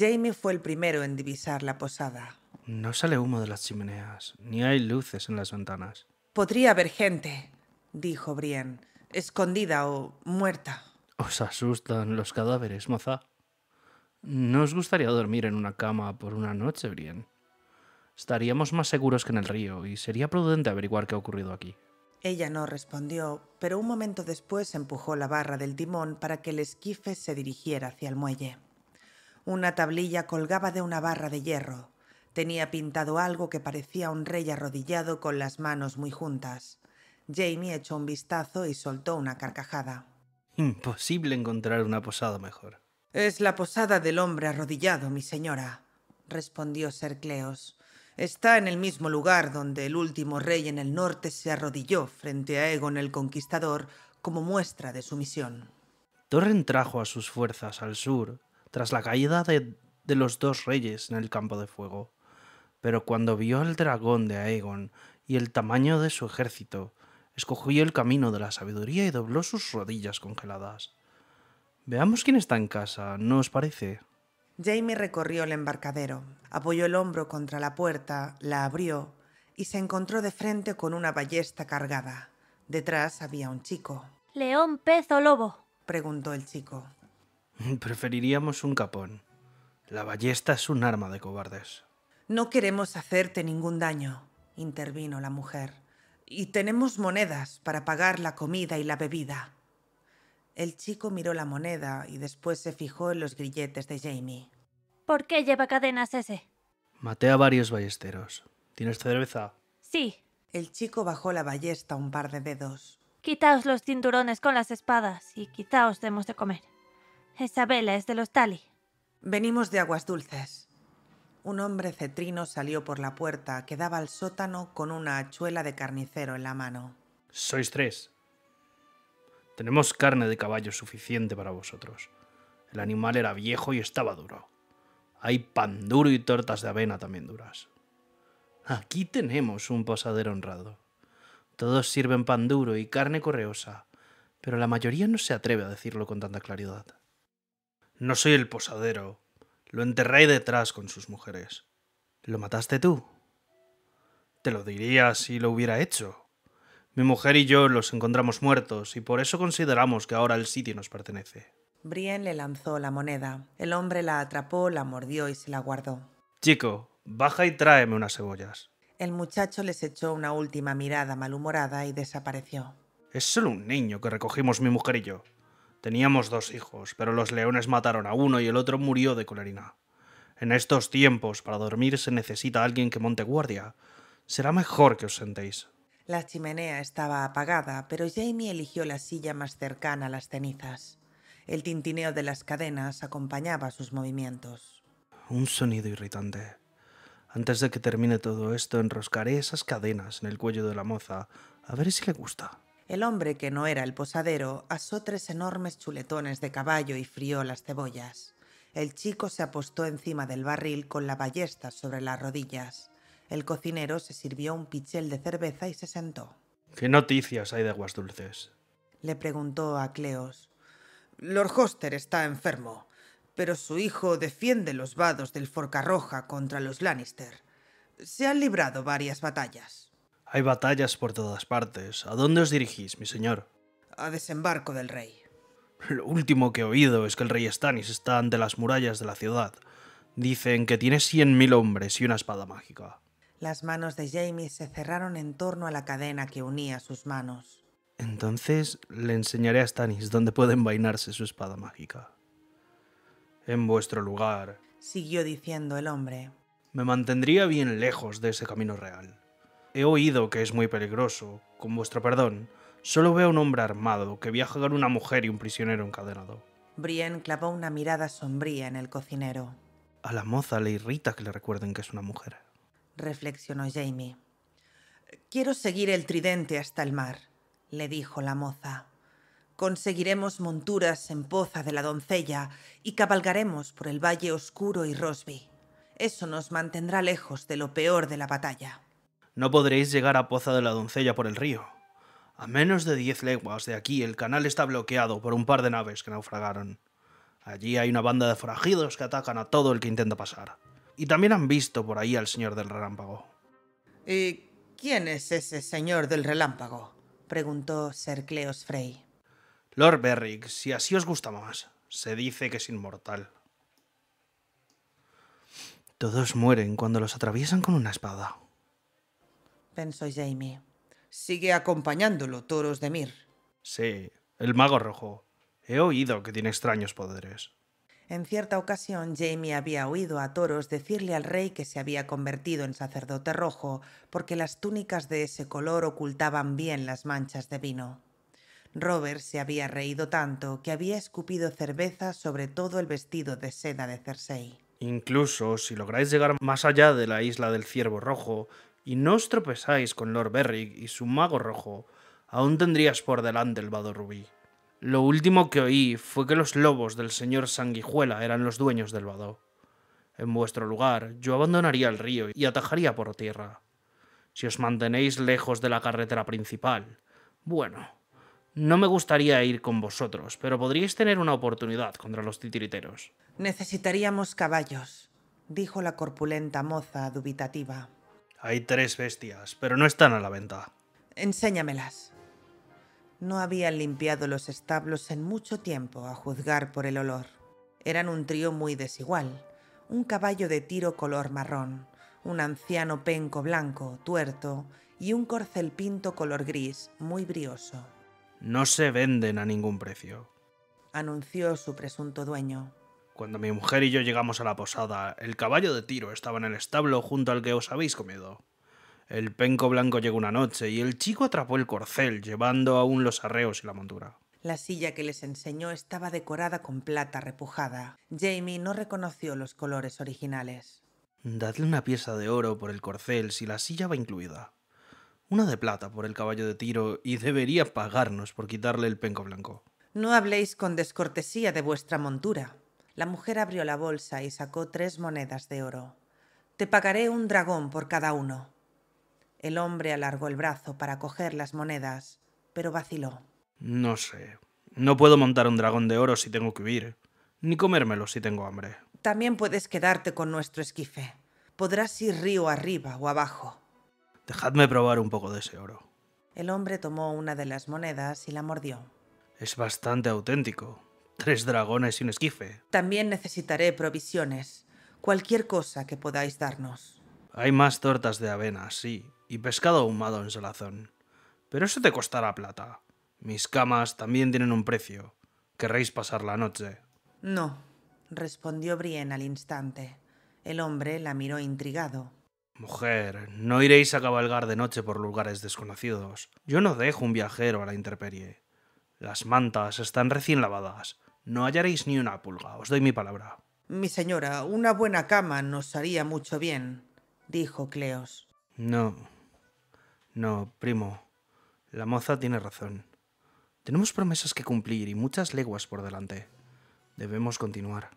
Jamie fue el primero en divisar la posada. No sale humo de las chimeneas, ni hay luces en las ventanas. Podría haber gente, dijo Brian, escondida o muerta. Os asustan los cadáveres, moza. ¿No os gustaría dormir en una cama por una noche, Brian? Estaríamos más seguros que en el río y sería prudente averiguar qué ha ocurrido aquí. Ella no respondió, pero un momento después empujó la barra del timón para que el esquife se dirigiera hacia el muelle. Una tablilla colgaba de una barra de hierro. Tenía pintado algo que parecía un rey arrodillado con las manos muy juntas. Jamie echó un vistazo y soltó una carcajada. Imposible encontrar una posada mejor. Es la posada del hombre arrodillado, mi señora, respondió Sercleos. Está en el mismo lugar donde el último rey en el norte se arrodilló frente a Egon el Conquistador como muestra de sumisión. Torren trajo a sus fuerzas al sur tras la caída de, los dos reyes en el campo de fuego. Pero cuando vio al dragón de Aegon y el tamaño de su ejército, escogió el camino de la sabiduría y dobló sus rodillas congeladas. Veamos quién está en casa, ¿no os parece? Jamie recorrió el embarcadero, apoyó el hombro contra la puerta, la abrió y se encontró de frente con una ballesta cargada. Detrás había un chico. ¿León, pez o lobo? preguntó el chico. Preferiríamos un capón. La ballesta es un arma de cobardes. No queremos hacerte ningún daño, intervino la mujer. Y tenemos monedas para pagar la comida y la bebida. El chico miró la moneda y después se fijó en los grilletes de Jamie. ¿Por qué lleva cadenas ese? Maté a varios ballesteros. ¿Tienes cerveza? Sí. El chico bajó la ballesta un par de dedos. Quitaos los cinturones con las espadas y quitaos os demos de comer. Isabela es de los Tali. Venimos de aguas dulces. Un hombre cetrino salió por la puerta que daba al sótano con una hachuela de carnicero en la mano. Sois tres. Tenemos carne de caballo suficiente para vosotros. El animal era viejo y estaba duro. Hay pan duro y tortas de avena también duras. Aquí tenemos un posadero honrado. Todos sirven pan duro y carne correosa, pero la mayoría no se atreve a decirlo con tanta claridad. No soy el posadero. Lo enterré detrás con sus mujeres. ¿Lo mataste tú? Te lo diría si lo hubiera hecho. Mi mujer y yo los encontramos muertos y por eso consideramos que ahora el sitio nos pertenece. Brian le lanzó la moneda. El hombre la atrapó, la mordió y se la guardó. Chico, baja y tráeme unas cebollas. El muchacho les echó una última mirada malhumorada y desapareció. Es solo un niño que recogimos mi mujer y yo. Teníamos dos hijos, pero los leones mataron a uno y el otro murió de colerina. En estos tiempos, para dormir se necesita alguien que monte guardia. Será mejor que os sentéis. La chimenea estaba apagada, pero Jamie eligió la silla más cercana a las cenizas. El tintineo de las cadenas acompañaba sus movimientos. Un sonido irritante. Antes de que termine todo esto, enroscaré esas cadenas en el cuello de la moza, a ver si le gusta. El hombre que no era el posadero asó tres enormes chuletones de caballo y frió las cebollas. El chico se apostó encima del barril con la ballesta sobre las rodillas. El cocinero se sirvió un pichel de cerveza y se sentó. ¿Qué noticias hay de aguas dulces? le preguntó a Cleos. Lord Hoster está enfermo, pero su hijo defiende los vados del Forcarroja contra los Lannister. Se han librado varias batallas. Hay batallas por todas partes. ¿A dónde os dirigís, mi señor? A desembarco del rey. Lo último que he oído es que el rey Stannis está ante las murallas de la ciudad. Dicen que tiene 100.000 hombres y una espada mágica. Las manos de Jamie se cerraron en torno a la cadena que unía sus manos. Entonces le enseñaré a Stannis dónde puede envainarse su espada mágica. En vuestro lugar, siguió diciendo el hombre, me mantendría bien lejos de ese camino real. He oído que es muy peligroso. Con vuestro perdón, solo veo a un hombre armado que viaja con una mujer y un prisionero encadenado. Brienne clavó una mirada sombría en el cocinero. A la moza le irrita que le recuerden que es una mujer. Reflexionó Jamie. Quiero seguir el tridente hasta el mar, le dijo la moza. Conseguiremos monturas en poza de la doncella y cabalgaremos por el valle oscuro y Rosby. Eso nos mantendrá lejos de lo peor de la batalla. No podréis llegar a Poza de la Doncella por el río. A menos de diez leguas de aquí el canal está bloqueado por un par de naves que naufragaron. Allí hay una banda de forajidos que atacan a todo el que intenta pasar. Y también han visto por ahí al señor del relámpago. ¿Y quién es ese señor del relámpago? preguntó Sir Cleos Frey. Lord Berrick, si así os gusta más, se dice que es inmortal. Todos mueren cuando los atraviesan con una espada, pensó Jamie. Sigue acompañándolo, Toros de Mir. Sí, el mago rojo. He oído que tiene extraños poderes. En cierta ocasión, Jamie había oído a Toros decirle al rey que se había convertido en sacerdote rojo porque las túnicas de ese color ocultaban bien las manchas de vino. Robert se había reído tanto que había escupido cerveza sobre todo el vestido de seda de Cersei. Incluso si lográis llegar más allá de la isla del ciervo rojo, y no os tropezáis con Lord Berrick y su mago rojo, aún tendrías por delante el vado rubí. Lo último que oí fue que los lobos del señor Sanguijuela eran los dueños del vado. En vuestro lugar, yo abandonaría el río y atajaría por tierra. Si os mantenéis lejos de la carretera principal, bueno, no me gustaría ir con vosotros, pero podríais tener una oportunidad contra los titiriteros. Necesitaríamos caballos, dijo la corpulenta moza dubitativa. Hay tres bestias, pero no están a la venta. Enséñamelas. No habían limpiado los establos en mucho tiempo, a juzgar por el olor. Eran un trío muy desigual. Un caballo de tiro color marrón, un anciano penco blanco, tuerto, y un corcel pinto color gris, muy brioso. No se venden a ningún precio, anunció su presunto dueño. Cuando mi mujer y yo llegamos a la posada, el caballo de tiro estaba en el establo junto al que os habéis comido. El penco blanco llegó una noche y el chico atrapó el corcel, llevando aún los arreos y la montura. La silla que les enseñó estaba decorada con plata repujada. Jamie no reconoció los colores originales. Dadle una pieza de oro por el corcel si la silla va incluida. Una de plata por el caballo de tiro y debería pagarnos por quitarle el penco blanco. No habléis con descortesía de vuestra montura, la mujer abrió la bolsa y sacó tres monedas de oro. Te pagaré un dragón por cada uno. El hombre alargó el brazo para coger las monedas, pero vaciló. No sé. No puedo montar un dragón de oro si tengo que huir, ni comérmelo si tengo hambre. También puedes quedarte con nuestro esquife. Podrás ir río arriba o abajo. Dejadme probar un poco de ese oro. El hombre tomó una de las monedas y la mordió. Es bastante auténtico tres dragones y un esquife. También necesitaré provisiones, cualquier cosa que podáis darnos. Hay más tortas de avena, sí, y pescado ahumado en salazón. Pero eso te costará plata. Mis camas también tienen un precio. ¿Querréis pasar la noche? No, respondió Brienne al instante. El hombre la miró intrigado. Mujer, no iréis a cabalgar de noche por lugares desconocidos. Yo no dejo un viajero a la intemperie. Las mantas están recién lavadas no hallaréis ni una pulga, os doy mi palabra. Mi señora, una buena cama nos haría mucho bien, dijo Cleos. No, no, primo, la moza tiene razón. Tenemos promesas que cumplir y muchas leguas por delante. Debemos continuar.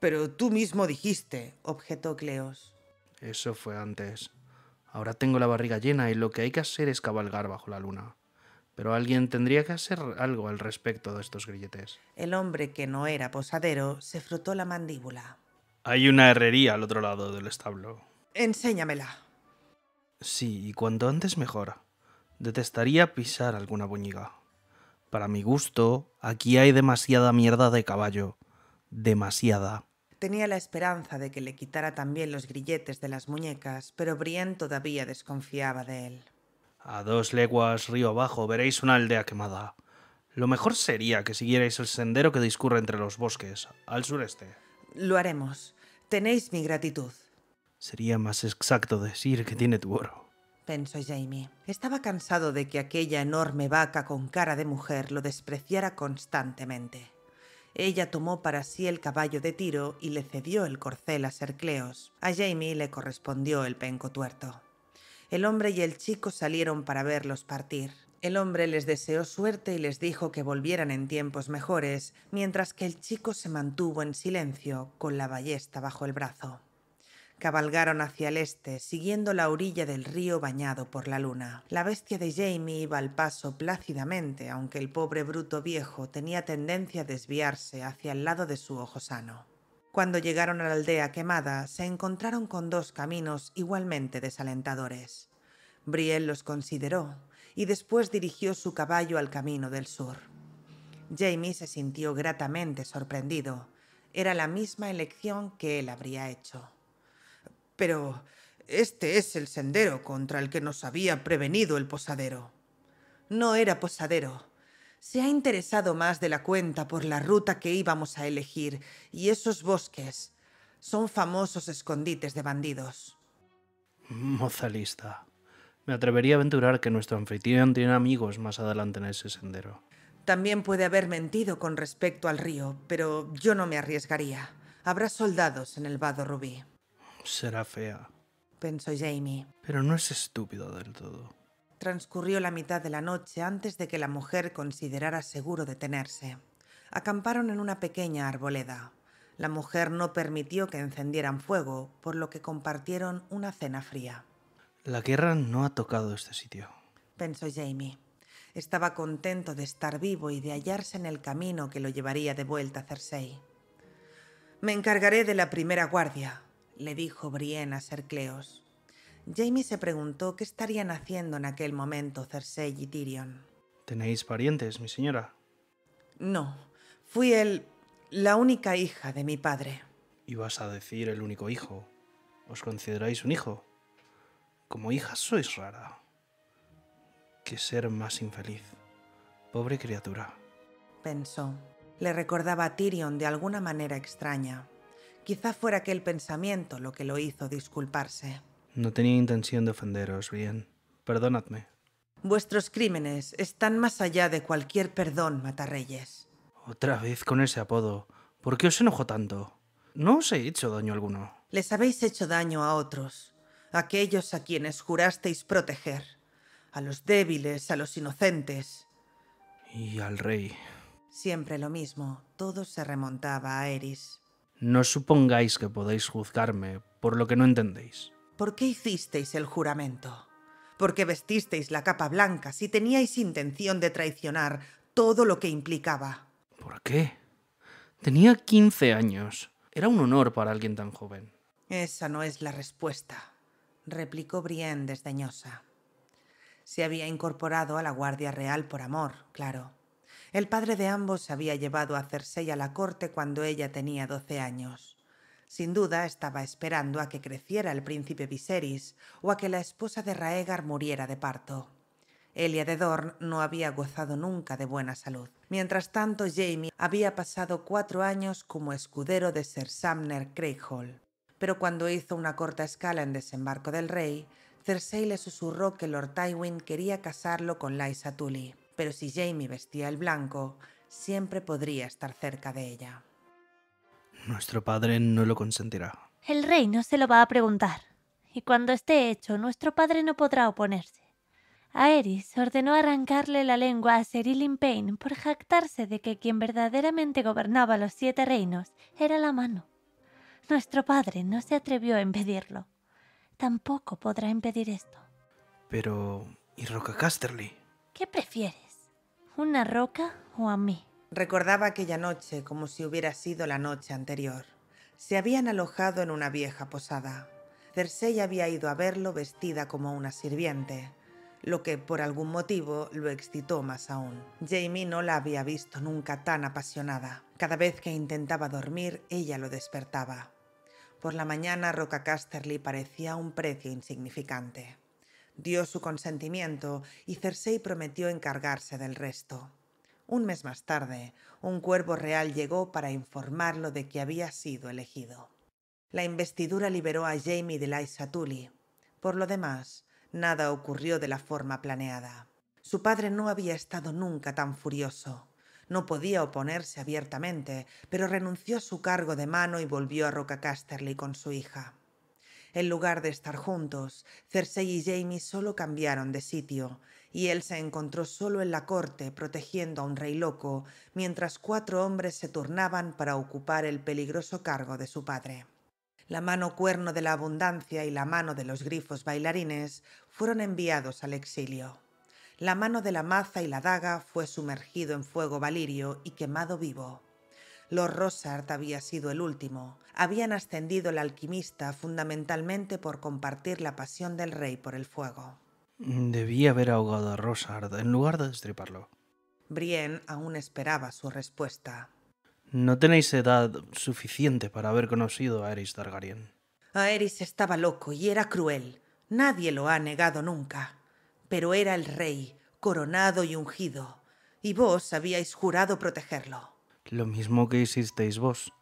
Pero tú mismo dijiste, objetó Cleos. Eso fue antes. Ahora tengo la barriga llena y lo que hay que hacer es cabalgar bajo la luna. Pero alguien tendría que hacer algo al respecto de estos grilletes. El hombre que no era posadero se frotó la mandíbula. Hay una herrería al otro lado del establo. Enséñamela. Sí, y cuanto antes mejor. Detestaría pisar alguna boñiga. Para mi gusto, aquí hay demasiada mierda de caballo. Demasiada. Tenía la esperanza de que le quitara también los grilletes de las muñecas, pero Brienne todavía desconfiaba de él. A dos leguas río abajo veréis una aldea quemada. Lo mejor sería que siguierais el sendero que discurre entre los bosques, al sureste. Lo haremos. Tenéis mi gratitud. Sería más exacto decir que tiene tu oro. Pensó Jamie. Estaba cansado de que aquella enorme vaca con cara de mujer lo despreciara constantemente. Ella tomó para sí el caballo de tiro y le cedió el corcel a Sercleos. A Jamie le correspondió el penco tuerto. El hombre y el chico salieron para verlos partir. El hombre les deseó suerte y les dijo que volvieran en tiempos mejores, mientras que el chico se mantuvo en silencio, con la ballesta bajo el brazo. Cabalgaron hacia el este, siguiendo la orilla del río bañado por la luna. La bestia de Jamie iba al paso plácidamente, aunque el pobre bruto viejo tenía tendencia a desviarse hacia el lado de su ojo sano. Cuando llegaron a la aldea quemada, se encontraron con dos caminos igualmente desalentadores. Briel los consideró y después dirigió su caballo al camino del sur. Jamie se sintió gratamente sorprendido. Era la misma elección que él habría hecho. Pero este es el sendero contra el que nos había prevenido el posadero. No era posadero, se ha interesado más de la cuenta por la ruta que íbamos a elegir, y esos bosques son famosos escondites de bandidos. Moza lista. Me atrevería a aventurar que nuestro anfitrión tiene amigos más adelante en ese sendero. También puede haber mentido con respecto al río, pero yo no me arriesgaría. Habrá soldados en el vado rubí. Será fea, pensó Jamie. Pero no es estúpido del todo. Transcurrió la mitad de la noche antes de que la mujer considerara seguro detenerse. Acamparon en una pequeña arboleda. La mujer no permitió que encendieran fuego, por lo que compartieron una cena fría. La guerra no ha tocado este sitio, pensó Jamie. Estaba contento de estar vivo y de hallarse en el camino que lo llevaría de vuelta a Cersei. Me encargaré de la primera guardia, le dijo Brienne a Sercleos. Jamie se preguntó qué estarían haciendo en aquel momento Cersei y Tyrion. ¿Tenéis parientes, mi señora? No, fui el... la única hija de mi padre. Ibas a decir el único hijo. ¿Os consideráis un hijo? Como hija sois rara. Qué ser más infeliz. Pobre criatura. Pensó. Le recordaba a Tyrion de alguna manera extraña. Quizá fuera aquel pensamiento lo que lo hizo disculparse. No tenía intención de ofenderos, bien. Perdonadme. Vuestros crímenes están más allá de cualquier perdón, Matarreyes. Otra vez con ese apodo. ¿Por qué os enojo tanto? No os he hecho daño alguno. Les habéis hecho daño a otros, aquellos a quienes jurasteis proteger, a los débiles, a los inocentes. Y al rey. Siempre lo mismo, todo se remontaba a Eris. No supongáis que podéis juzgarme por lo que no entendéis. ¿Por qué hicisteis el juramento? ¿Por qué vestisteis la capa blanca si teníais intención de traicionar todo lo que implicaba? ¿Por qué? Tenía 15 años. Era un honor para alguien tan joven. Esa no es la respuesta, replicó Brienne desdeñosa. Se había incorporado a la Guardia Real por amor, claro. El padre de ambos había llevado a Cersei a la corte cuando ella tenía 12 años. Sin duda estaba esperando a que creciera el príncipe Viserys o a que la esposa de Raegar muriera de parto. Elia de Dorn no había gozado nunca de buena salud. Mientras tanto, Jamie había pasado cuatro años como escudero de Sir Samner Craighall. Pero cuando hizo una corta escala en Desembarco del Rey, Cersei le susurró que Lord Tywin quería casarlo con Lysa Tully. Pero si Jamie vestía el blanco, siempre podría estar cerca de ella. Nuestro padre no lo consentirá. El rey no se lo va a preguntar, y cuando esté hecho, nuestro padre no podrá oponerse. Aerys ordenó arrancarle la lengua a Cerilin Payne por jactarse de que quien verdaderamente gobernaba los siete reinos era la mano. Nuestro padre no se atrevió a impedirlo. Tampoco podrá impedir esto. Pero... ¿Y Roca Casterly? ¿Qué prefieres? ¿Una roca o a mí? Recordaba aquella noche como si hubiera sido la noche anterior. Se habían alojado en una vieja posada. Cersei había ido a verlo vestida como una sirviente, lo que por algún motivo lo excitó más aún. Jamie no la había visto nunca tan apasionada. Cada vez que intentaba dormir, ella lo despertaba. Por la mañana, Roca Casterly parecía un precio insignificante. Dio su consentimiento y Cersei prometió encargarse del resto. Un mes más tarde, un cuervo real llegó para informarlo de que había sido elegido. La investidura liberó a Jamie de Lysa Tully. Por lo demás, nada ocurrió de la forma planeada. Su padre no había estado nunca tan furioso. No podía oponerse abiertamente, pero renunció a su cargo de mano y volvió a Roca Casterly con su hija. En lugar de estar juntos, Cersei y Jamie solo cambiaron de sitio, y él se encontró solo en la corte protegiendo a un rey loco, mientras cuatro hombres se turnaban para ocupar el peligroso cargo de su padre. La mano cuerno de la abundancia y la mano de los grifos bailarines fueron enviados al exilio. La mano de la maza y la daga fue sumergido en fuego valirio y quemado vivo. Los Rosart había sido el último. Habían ascendido el alquimista fundamentalmente por compartir la pasión del rey por el fuego. Debía haber ahogado a Rosard en lugar de destriparlo. Brienne aún esperaba su respuesta. No tenéis edad suficiente para haber conocido a Eris Targaryen. Eris estaba loco y era cruel. Nadie lo ha negado nunca. Pero era el rey, coronado y ungido, y vos habíais jurado protegerlo. Lo mismo que hicisteis vos.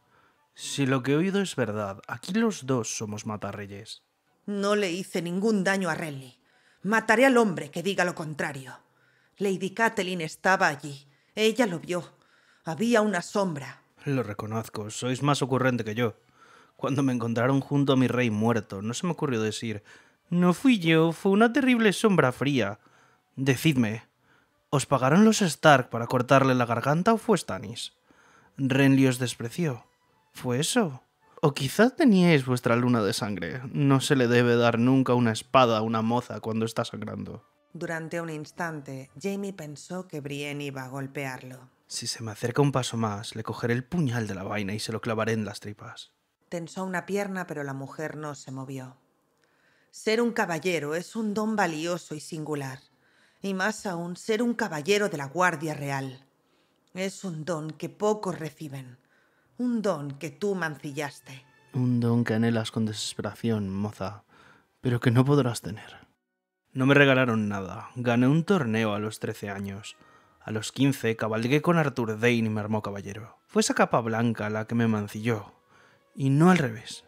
Si lo que he oído es verdad, aquí los dos somos matarreyes. No le hice ningún daño a Renly. Mataré al hombre que diga lo contrario. Lady Catelyn estaba allí. Ella lo vio. Había una sombra. Lo reconozco. Sois más ocurrente que yo. Cuando me encontraron junto a mi rey muerto, no se me ocurrió decir No fui yo, fue una terrible sombra fría. Decidme, ¿os pagaron los Stark para cortarle la garganta o fue Stannis? Renly os despreció. ¿Fue eso? O quizás teníais vuestra luna de sangre. No se le debe dar nunca una espada a una moza cuando está sangrando. Durante un instante, Jamie pensó que Brienne iba a golpearlo. Si se me acerca un paso más, le cogeré el puñal de la vaina y se lo clavaré en las tripas. Tensó una pierna, pero la mujer no se movió. Ser un caballero es un don valioso y singular. Y más aún, ser un caballero de la Guardia Real. Es un don que pocos reciben un don que tú mancillaste. Un don que anhelas con desesperación, moza, pero que no podrás tener. No me regalaron nada. Gané un torneo a los 13 años. A los 15 cabalgué con Arthur Dane y me armó caballero. Fue esa capa blanca la que me mancilló. Y no al revés.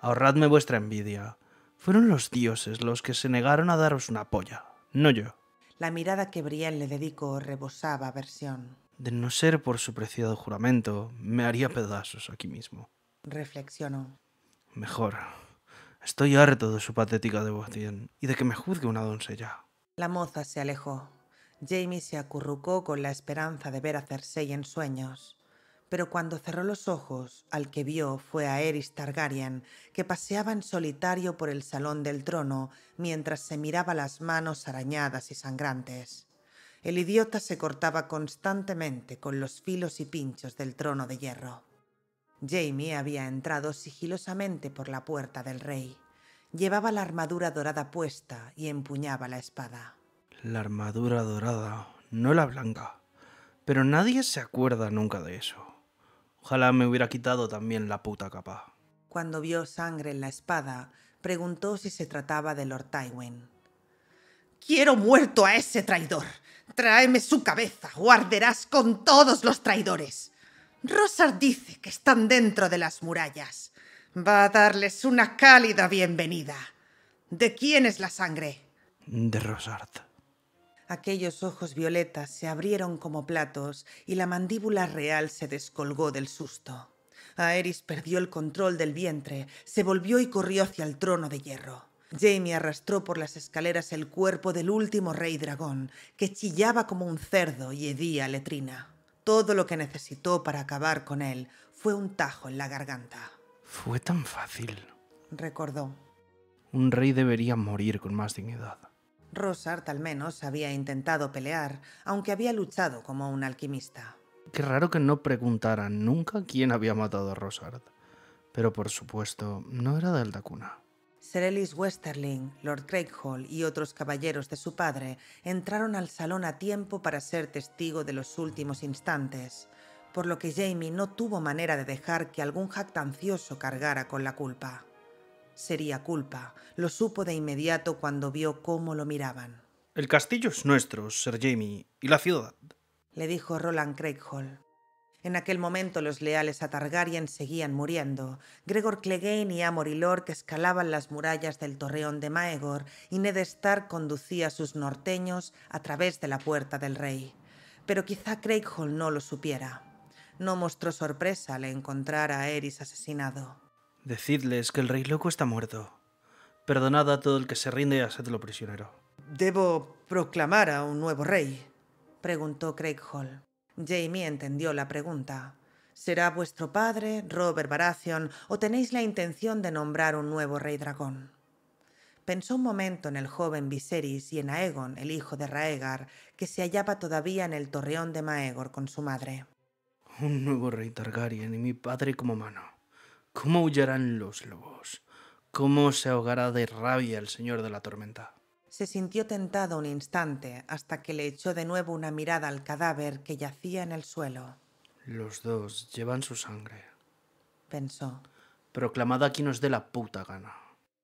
Ahorradme vuestra envidia. Fueron los dioses los que se negaron a daros una polla, no yo. La mirada que Brian le dedicó rebosaba aversión. De no ser por su preciado juramento, me haría pedazos aquí mismo. Reflexionó. Mejor. Estoy harto de su patética devoción y de que me juzgue una doncella. La moza se alejó. Jamie se acurrucó con la esperanza de ver a Cersei en sueños. Pero cuando cerró los ojos, al que vio fue a Eris Targaryen, que paseaba en solitario por el salón del trono mientras se miraba las manos arañadas y sangrantes. El idiota se cortaba constantemente con los filos y pinchos del trono de hierro. Jamie había entrado sigilosamente por la puerta del rey. Llevaba la armadura dorada puesta y empuñaba la espada. La armadura dorada, no la blanca. Pero nadie se acuerda nunca de eso. Ojalá me hubiera quitado también la puta capa. Cuando vio sangre en la espada, preguntó si se trataba de Lord Tywin. Quiero muerto a ese traidor. Tráeme su cabeza o arderás con todos los traidores. Rosard dice que están dentro de las murallas. Va a darles una cálida bienvenida. ¿De quién es la sangre? De Rosard. Aquellos ojos violetas se abrieron como platos y la mandíbula real se descolgó del susto. Aeris perdió el control del vientre, se volvió y corrió hacia el trono de hierro. Jamie arrastró por las escaleras el cuerpo del último rey dragón, que chillaba como un cerdo y hedía letrina. Todo lo que necesitó para acabar con él fue un tajo en la garganta. Fue tan fácil, recordó. Un rey debería morir con más dignidad. Rosard al menos había intentado pelear, aunque había luchado como un alquimista. Qué raro que no preguntaran nunca quién había matado a Rosart. Pero por supuesto, no era de cuna. Sir Ellis Westerling, Lord Craighall y otros caballeros de su padre entraron al salón a tiempo para ser testigo de los últimos instantes, por lo que Jamie no tuvo manera de dejar que algún jactancioso cargara con la culpa. Sería culpa, lo supo de inmediato cuando vio cómo lo miraban. El castillo es nuestro, Sir Jamie, y la ciudad, le dijo Roland Craighall. En aquel momento los leales a Targaryen seguían muriendo. Gregor Clegane y Amor y que escalaban las murallas del torreón de Maegor y Ned Stark conducía a sus norteños a través de la puerta del rey. Pero quizá Craighall no lo supiera. No mostró sorpresa al encontrar a Eris asesinado. Decidles que el rey loco está muerto. Perdonad a todo el que se rinde y hacedlo prisionero. ¿Debo proclamar a un nuevo rey? preguntó Craighall. Jamie entendió la pregunta. ¿Será vuestro padre, Robert Baratheon, o tenéis la intención de nombrar un nuevo rey dragón? Pensó un momento en el joven Viserys y en Aegon, el hijo de Raegar, que se hallaba todavía en el torreón de Maegor con su madre. Un nuevo rey Targaryen y mi padre como mano. ¿Cómo huyarán los lobos? ¿Cómo se ahogará de rabia el señor de la tormenta? se sintió tentado un instante hasta que le echó de nuevo una mirada al cadáver que yacía en el suelo. Los dos llevan su sangre, pensó. Proclamad aquí quien os dé la puta gana.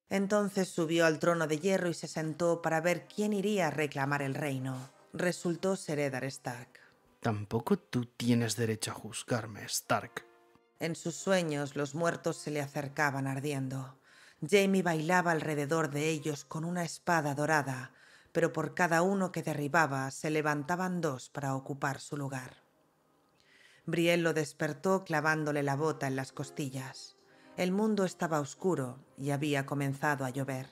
Entonces subió al trono de hierro y se sentó para ver quién iría a reclamar el reino. Resultó ser Eddard Stark. Tampoco tú tienes derecho a juzgarme, Stark. En sus sueños los muertos se le acercaban ardiendo. Jamie bailaba alrededor de ellos con una espada dorada, pero por cada uno que derribaba se levantaban dos para ocupar su lugar. Briel lo despertó clavándole la bota en las costillas. El mundo estaba oscuro y había comenzado a llover.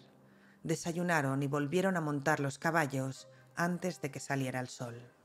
Desayunaron y volvieron a montar los caballos antes de que saliera el sol.